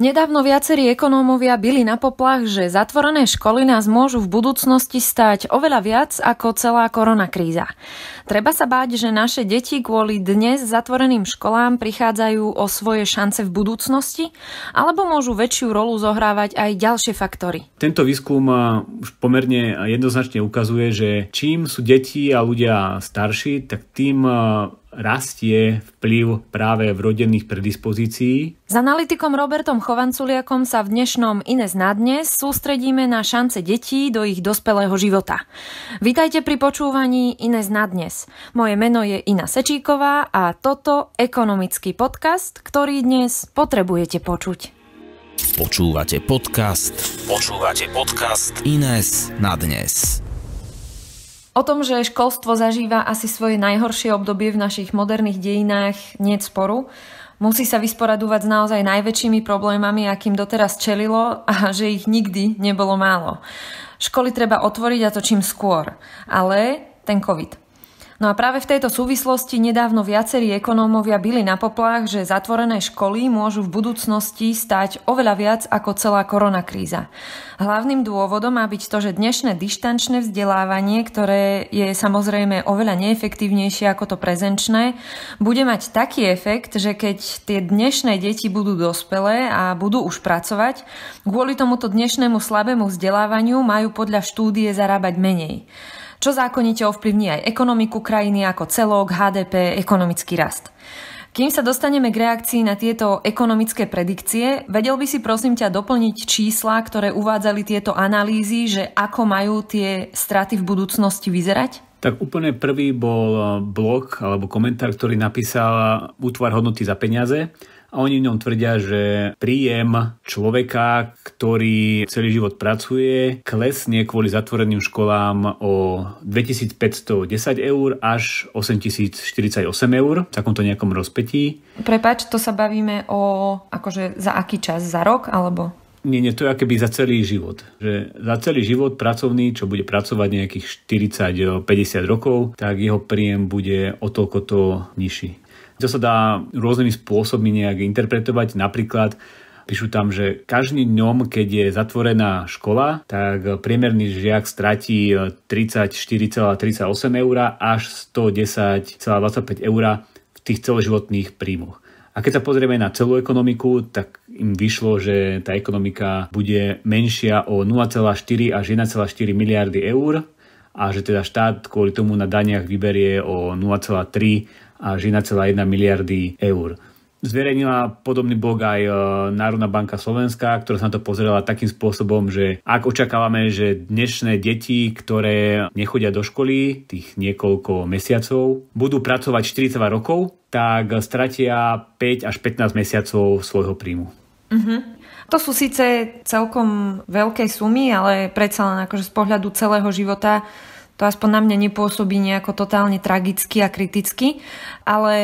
Nedávno viacerí ekonómovia byli na poplach, že zatvorené školy nás môžu v budúcnosti stať oveľa viac ako celá korona kríza. Treba sa báť, že naše deti kvôli dnes zatvoreným školám prichádzajú o svoje šance v budúcnosti, alebo môžu väčšiu rolu zohrávať aj ďalšie faktory. Tento výskum už pomerne jednoznačne ukazuje, že čím sú deti a ľudia starší, tak tým rastie vplyv práve v rodených predispozícií. S analytikom Robertom Chovanculiakom sa v dnešnom Ines na dnes sústredíme na šance detí do ich dospelého života. Vítajte pri počúvaní Ines na dnes. Moje meno je Ina Sečíková a toto ekonomický podcast, ktorý dnes potrebujete počuť. Počúvate podcast. Počúvate podcast Ines na dnes. O tom, že školstvo zažíva asi svoje najhoršie obdobie v našich moderných dejinách, nie sporu. Musí sa vysporadovať s naozaj najväčšími problémami, akým doteraz čelilo a že ich nikdy nebolo málo. Školy treba otvoriť a to čím skôr, ale ten COVID No a práve v tejto súvislosti nedávno viacerí ekonómovia byli na poplách, že zatvorené školy môžu v budúcnosti stať oveľa viac ako celá koronakríza. Hlavným dôvodom má byť to, že dnešné dištančné vzdelávanie, ktoré je samozrejme oveľa neefektívnejšie ako to prezenčné, bude mať taký efekt, že keď tie dnešné deti budú dospelé a budú už pracovať, kvôli tomuto dnešnému slabému vzdelávaniu majú podľa štúdie zarábať menej čo zákonite ovplyvní aj ekonomiku krajiny ako celok, HDP, ekonomický rast. Kým sa dostaneme k reakcii na tieto ekonomické predikcie, vedel by si prosím ťa doplniť čísla, ktoré uvádzali tieto analýzy, že ako majú tie straty v budúcnosti vyzerať? Tak úplne prvý bol blog alebo komentár, ktorý napísal Útvar hodnoty za peniaze a oni v ňom tvrdia, že príjem človeka, ktorý celý život pracuje, klesne kvôli zatvoreným školám o 2510 eur až 8048 eur v takomto nejakom rozpetí. Prepač, to sa bavíme o akože za aký čas, za rok alebo? Nie, nie, to je akéby za celý život. Že za celý život pracovný, čo bude pracovať nejakých 40-50 rokov, tak jeho príjem bude o toľko to nižší. To sa dá rôznymi spôsobmi nejak interpretovať. Napríklad Píšu tam, že každý dňom, keď je zatvorená škola, tak priemerný žiak stratí 34,38 eur až 110,25 eur v tých celoživotných príjmoch. A keď sa pozrieme na celú ekonomiku, tak im vyšlo, že tá ekonomika bude menšia o 0,4 až 1,4 miliardy eur a že teda štát kvôli tomu na daniach vyberie o 0,3 až 1,1 miliardy eur. Zverejnila podobný blog aj e, Národná banka Slovenska, ktorá sa na to pozrela takým spôsobom, že ak očakávame, že dnešné deti, ktoré nechodia do školy tých niekoľko mesiacov, budú pracovať 42 rokov, tak stratia 5 až 15 mesiacov svojho príjmu. Uh-huh. To sú síce celkom veľké sumy, ale predsa len akože z pohľadu celého života to aspoň na mňa nepôsobí nejako totálne tragicky a kriticky, ale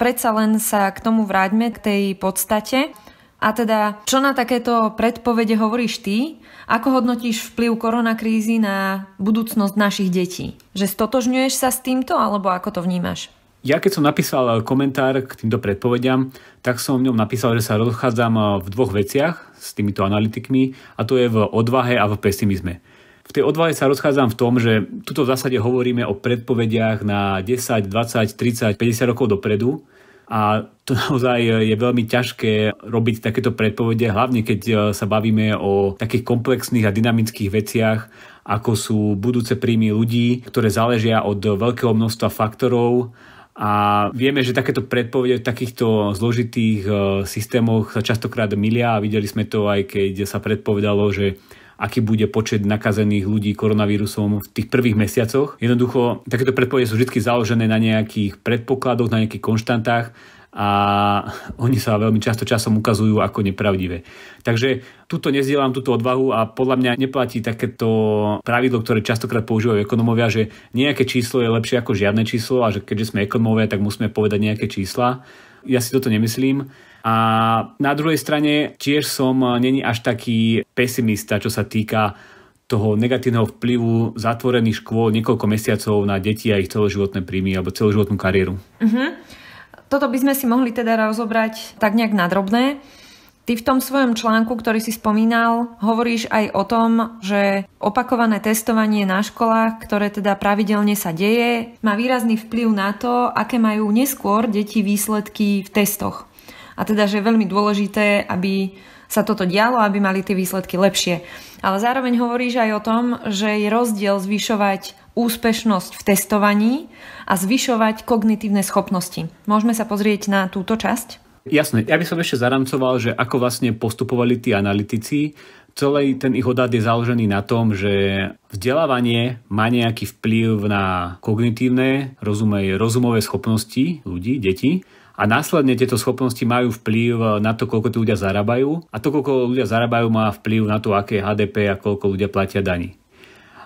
predsa len sa k tomu vráťme, k tej podstate. A teda, čo na takéto predpovede hovoríš ty? Ako hodnotíš vplyv koronakrízy na budúcnosť našich detí? Že stotožňuješ sa s týmto, alebo ako to vnímaš? Ja keď som napísal komentár k týmto predpovediam, tak som v ňom napísal, že sa rozchádzam v dvoch veciach s týmito analytikmi a to je v odvahe a v pesimizme v tej odvahe sa rozchádzam v tom, že tuto v zásade hovoríme o predpovediach na 10, 20, 30, 50 rokov dopredu a to naozaj je veľmi ťažké robiť takéto predpovede, hlavne keď e, sa bavíme o takých komplexných a dynamických veciach, ako sú budúce príjmy ľudí, ktoré záležia od veľkého množstva faktorov a vieme, že takéto predpovede v takýchto zložitých e, systémoch sa častokrát milia a videli sme to aj keď sa predpovedalo, že aký bude počet nakazených ľudí koronavírusom v tých prvých mesiacoch. Jednoducho, takéto predpovede sú vždy založené na nejakých predpokladoch, na nejakých konštantách a oni sa veľmi často časom ukazujú ako nepravdivé. Takže tuto nezdielam túto odvahu a podľa mňa neplatí takéto pravidlo, ktoré častokrát používajú ekonomovia, že nejaké číslo je lepšie ako žiadne číslo a že keďže sme ekonomovia, tak musíme povedať nejaké čísla ja si toto nemyslím. A na druhej strane tiež som e, není až taký pesimista, čo sa týka toho negatívneho vplyvu zatvorených škôl niekoľko mesiacov na deti a ich celoživotné príjmy alebo celoživotnú kariéru. Uh-huh. Toto by sme si mohli teda rozobrať tak nejak nadrobné. Ty v tom svojom článku, ktorý si spomínal, hovoríš aj o tom, že opakované testovanie na školách, ktoré teda pravidelne sa deje, má výrazný vplyv na to, aké majú neskôr deti výsledky v testoch. A teda, že je veľmi dôležité, aby sa toto dialo, aby mali tie výsledky lepšie. Ale zároveň hovoríš aj o tom, že je rozdiel zvyšovať úspešnosť v testovaní a zvyšovať kognitívne schopnosti. Môžeme sa pozrieť na túto časť? Jasné, ja by som ešte zaramcoval, že ako vlastne postupovali tí analytici. Celý ten ich odhad je založený na tom, že vzdelávanie má nejaký vplyv na kognitívne, rozumej, rozumové schopnosti ľudí, detí a následne tieto schopnosti majú vplyv na to, koľko tí ľudia zarábajú a to, koľko ľudia zarábajú, má vplyv na to, aké je HDP a koľko ľudia platia daní.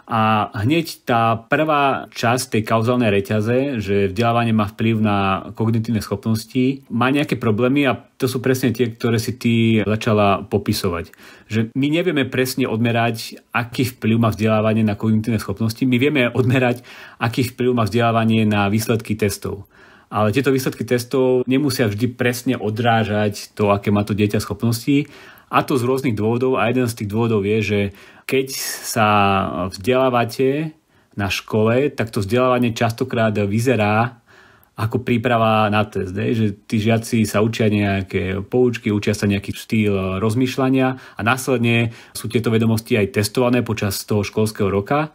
A hneď tá prvá časť tej kauzálnej reťaze, že vzdelávanie má vplyv na kognitívne schopnosti, má nejaké problémy a to sú presne tie, ktoré si ty začala popisovať. Že my nevieme presne odmerať, aký vplyv má vzdelávanie na kognitívne schopnosti, my vieme odmerať, aký vplyv má vzdelávanie na výsledky testov. Ale tieto výsledky testov nemusia vždy presne odrážať to, aké má to dieťa schopnosti, a to z rôznych dôvodov a jeden z tých dôvodov je, že keď sa vzdelávate na škole, tak to vzdelávanie častokrát vyzerá ako príprava na test, ne? že tí žiaci sa učia nejaké poučky, učia sa nejaký štýl rozmýšľania a následne sú tieto vedomosti aj testované počas toho školského roka.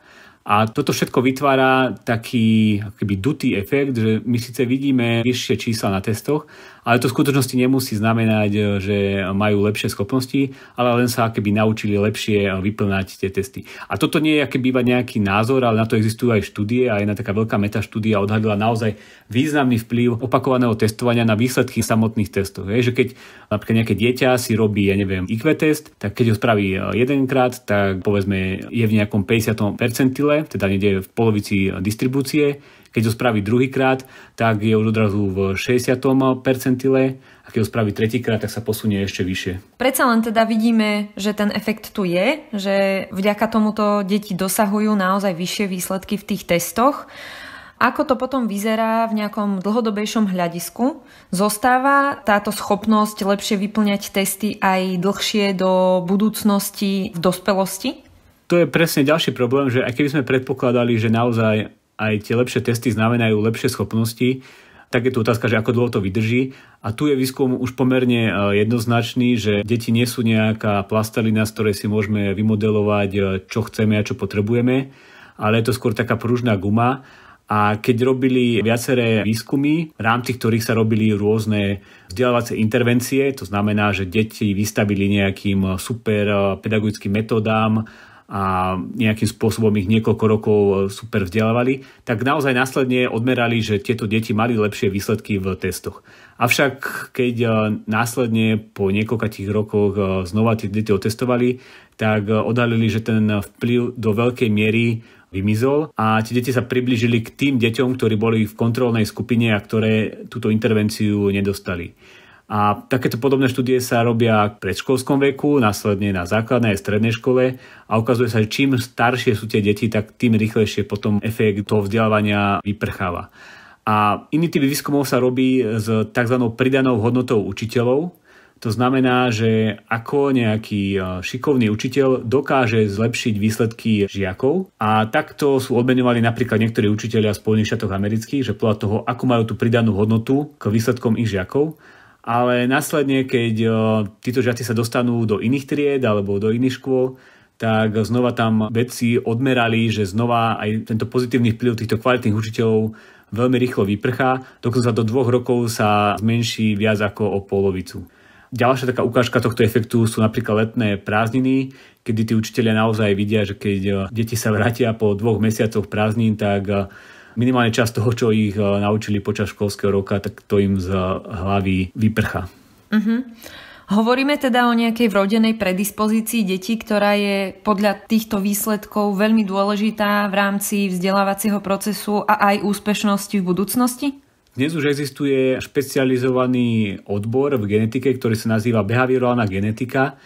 A toto všetko vytvára taký akoby dutý efekt, že my síce vidíme vyššie čísla na testoch, ale to v skutočnosti nemusí znamenať, e, že majú lepšie schopnosti, ale len sa keby naučili lepšie e, vyplňať tie testy. A toto nie je aké býva nejaký názor, ale na to existujú aj štúdie a jedna taká veľká metaštúdia odhadila naozaj významný vplyv opakovaného testovania na výsledky samotných testov. Je, že keď napríklad nejaké dieťa si robí, ja neviem, IQ test, tak keď ho spraví e, jedenkrát, tak povedzme je v nejakom 50. percentile, teda niekde v polovici distribúcie, keď ho spraví druhýkrát, tak je už odrazu v 60. percentile a keď ho spraví tretíkrát, tak sa posunie ešte vyššie. Predsa len teda vidíme, že ten efekt tu je, že vďaka tomuto deti dosahujú naozaj vyššie výsledky v tých testoch. Ako to potom vyzerá v nejakom dlhodobejšom hľadisku? Zostáva táto schopnosť lepšie vyplňať testy aj dlhšie do budúcnosti v dospelosti? To je presne ďalší problém, že aj keby sme predpokladali, že naozaj aj tie lepšie testy znamenajú lepšie schopnosti, tak je tu otázka, že ako dlho to vydrží. A tu je výskum už pomerne e, jednoznačný, že deti nie sú nejaká plastelina, z ktorej si môžeme vymodelovať, e, čo chceme a čo potrebujeme, ale je to skôr taká pružná guma. A keď robili viaceré výskumy, v rámci ktorých sa robili rôzne vzdelávacie intervencie, to znamená, že deti vystavili nejakým super e, pedagogickým metodám a nejakým spôsobom ich niekoľko rokov e, super vzdelávali, tak naozaj následne odmerali, že tieto deti mali lepšie výsledky v testoch. Avšak keď e, následne po niekoľkých rokoch e, znova tie deti otestovali, tak odhalili, že ten vplyv do veľkej miery vymizol a tie deti sa priblížili k tým deťom, ktorí boli v kontrolnej skupine a ktoré túto intervenciu nedostali. A takéto podobné štúdie sa robia v predškolskom veku, následne na základnej a strednej škole a ukazuje sa, že čím staršie sú tie deti, tak tým rýchlejšie potom efekt toho vzdelávania vyprcháva. A iný typ výskumov sa robí s tzv. pridanou hodnotou učiteľov, to znamená, že ako nejaký e, šikovný učiteľ dokáže zlepšiť výsledky žiakov a takto sú odmenovali napríklad niektorí učiteľia v Spojených štátoch amerických, že podľa toho, ako majú tú pridanú hodnotu k výsledkom ich žiakov, ale následne, keď títo žiaci sa dostanú do iných tried alebo do iných škôl, tak znova tam vedci odmerali, že znova aj tento pozitívny vplyv týchto kvalitných učiteľov veľmi rýchlo vyprchá, dokonca do dvoch rokov sa zmenší viac ako o polovicu. Ďalšia taká ukážka tohto efektu sú napríklad letné prázdniny, kedy tí učiteľia naozaj vidia, že keď deti sa vrátia po dvoch mesiacoch prázdnin, tak minimálne časť toho, čo ich eh, naučili počas školského roka, tak to im z hlavy vyprcha. Mm-hmm. Hovoríme teda o nejakej vrodenej predispozícii detí, ktorá je podľa týchto výsledkov veľmi dôležitá v rámci vzdelávacieho procesu a aj úspešnosti v budúcnosti? Dnes už existuje špecializovaný odbor v genetike, ktorý sa nazýva behaviorálna genetika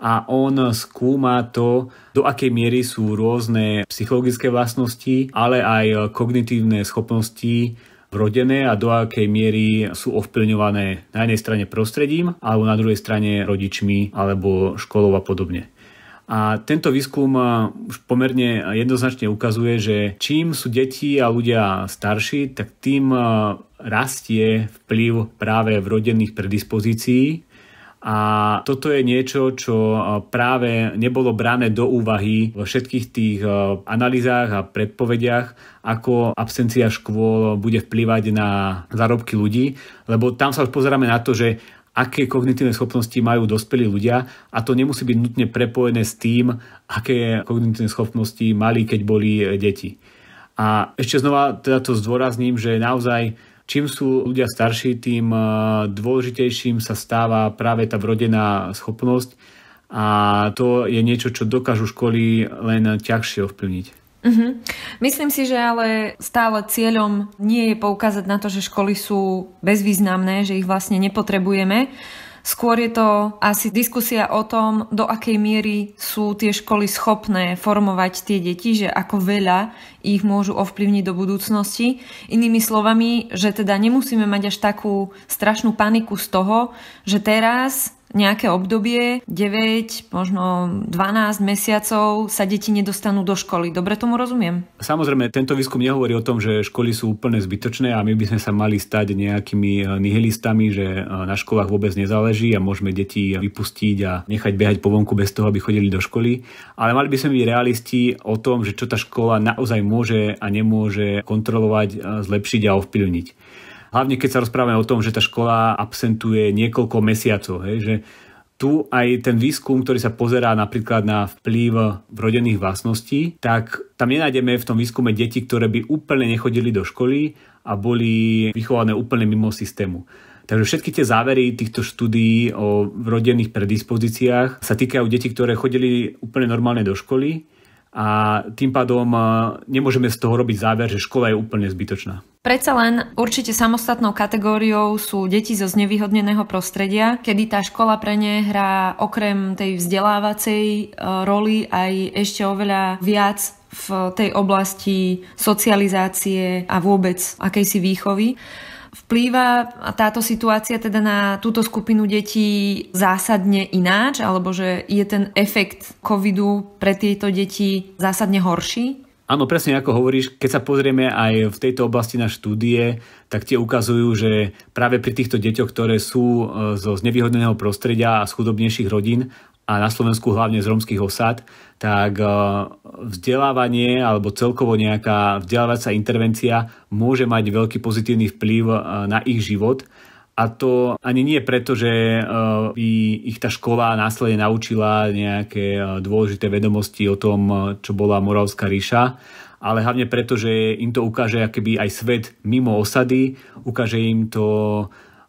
a on skúma to, do akej miery sú rôzne psychologické vlastnosti, ale aj kognitívne schopnosti rodené a do akej miery sú ovplyvňované na jednej strane prostredím alebo na druhej strane rodičmi alebo školou a podobne. A tento výskum eh, už pomerne jednoznačne ukazuje, že čím sú deti a ľudia starší, tak tým eh, rastie vplyv práve v rodinných predispozícií a toto je niečo, čo e, práve nebolo brané do úvahy vo všetkých tých e, analýzách a predpovediach, ako absencia škôl bude vplyvať na zárobky ľudí, lebo tam sa už pozeráme na to, že aké kognitívne schopnosti majú dospelí ľudia a to nemusí byť nutne prepojené s tým, aké kognitívne schopnosti mali, keď boli deti. A ešte znova teda to zdôrazním, že naozaj Čím sú ľudia starší, tým e, dôležitejším sa stáva práve tá vrodená schopnosť a to je niečo, čo dokážu školy len ťažšie ovplyvniť. Mm-hmm. Myslím si, že ale stále cieľom nie je poukázať na to, že školy sú bezvýznamné, že ich vlastne nepotrebujeme, Skôr je to asi diskusia o tom, do akej miery sú tie školy schopné formovať tie deti, že ako veľa ich môžu ovplyvniť do budúcnosti. Inými slovami, že teda nemusíme mať až takú strašnú paniku z toho, že teraz nejaké obdobie, 9, možno 12 mesiacov sa deti nedostanú do školy. Dobre tomu rozumiem? Samozrejme, tento výskum nehovorí o tom, že školy sú úplne zbytočné a my by sme sa mali stať nejakými e, nihilistami, že e, na školách vôbec nezáleží a môžeme deti vypustiť a nechať behať po vonku bez toho, aby chodili do školy. Ale mali by sme byť realisti o tom, že čo tá škola naozaj môže a nemôže kontrolovať, e, zlepšiť a ovplyvniť hlavne keď sa rozprávame o tom, že tá škola absentuje niekoľko mesiacov, hej, že tu aj ten výskum, ktorý sa pozerá napríklad na vplyv vrodených vlastností, tak tam nenájdeme v tom výskume deti, ktoré by úplne nechodili do školy a boli vychované úplne mimo systému. Takže všetky tie závery týchto štúdií o vrodených predispozíciách sa týkajú detí, ktoré chodili úplne normálne do školy a tým pádom e, nemôžeme z toho robiť záver, že škola je úplne zbytočná. Predsa len určite samostatnou kategóriou sú deti zo znevýhodneného prostredia, kedy tá škola pre ne hrá okrem tej vzdelávacej e, roli aj ešte oveľa viac v tej oblasti socializácie a vôbec akejsi výchovy vplýva táto situácia teda na túto skupinu detí zásadne ináč, alebo že je ten efekt covidu pre tieto deti zásadne horší? Áno, presne ako hovoríš, keď sa pozrieme aj v tejto oblasti na štúdie, tak tie ukazujú, že práve pri týchto deťoch, ktoré sú e, zo znevýhodneného prostredia a z chudobnejších rodín a na Slovensku hlavne z romských osad, tak e, vzdelávanie alebo celkovo nejaká vzdelávacia intervencia môže mať veľký pozitívny vplyv e, na ich život. A to ani nie preto, že e, by ich tá škola následne naučila nejaké dôležité vedomosti o tom, čo bola Moravská ríša, ale hlavne preto, že im to ukáže akéby aj svet mimo osady, ukáže im to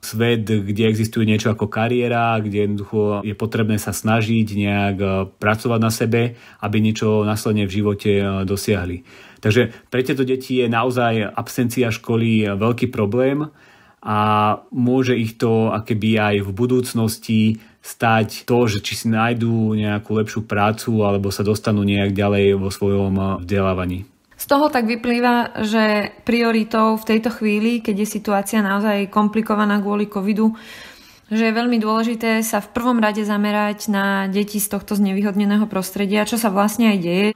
svet, kde existuje niečo ako kariéra, kde jednoducho je potrebné sa snažiť nejak eh, pracovať na sebe, aby niečo následne v živote eh, dosiahli. Takže pre tieto deti je naozaj absencia školy eh, veľký problém a môže ich to akéby aj v budúcnosti stať to, že či si nájdú nejakú lepšiu prácu alebo sa dostanú nejak ďalej vo svojom vzdelávaní toho tak vyplýva, že prioritou v tejto chvíli, keď je situácia naozaj komplikovaná kvôli covidu, že je veľmi dôležité sa v prvom rade zamerať na deti z tohto znevýhodneného prostredia, čo sa vlastne aj deje.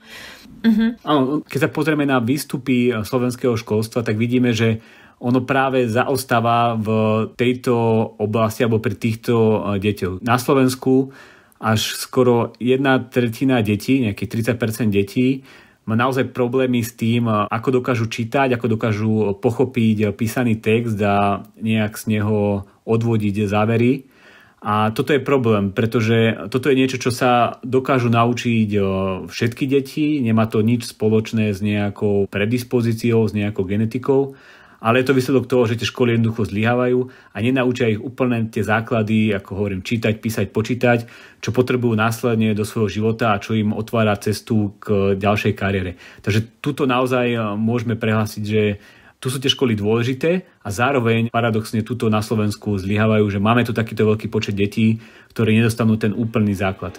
Uh-huh. Áno, keď sa pozrieme na výstupy slovenského školstva, tak vidíme, že ono práve zaostáva v tejto oblasti alebo pri týchto e, deťoch. Na Slovensku až skoro jedna tretina detí, nejakých 30% detí má naozaj problémy s tým, ako dokážu čítať, ako dokážu pochopiť písaný text a nejak z neho odvodiť závery. A toto je problém, pretože toto je niečo, čo sa dokážu naučiť e, všetky deti, nemá to nič spoločné s nejakou predispozíciou, s nejakou genetikou ale je to výsledok toho, že tie školy jednoducho zlyhávajú a nenaučia ich úplne tie základy, ako hovorím, čítať, písať, počítať, čo potrebujú následne do svojho života a čo im otvára cestu k ďalšej kariére. Takže tuto naozaj e, môžeme prehlásiť, že tu sú tie školy dôležité a zároveň paradoxne tuto na Slovensku zlyhávajú, že máme tu takýto veľký počet detí, ktorí nedostanú ten úplný základ.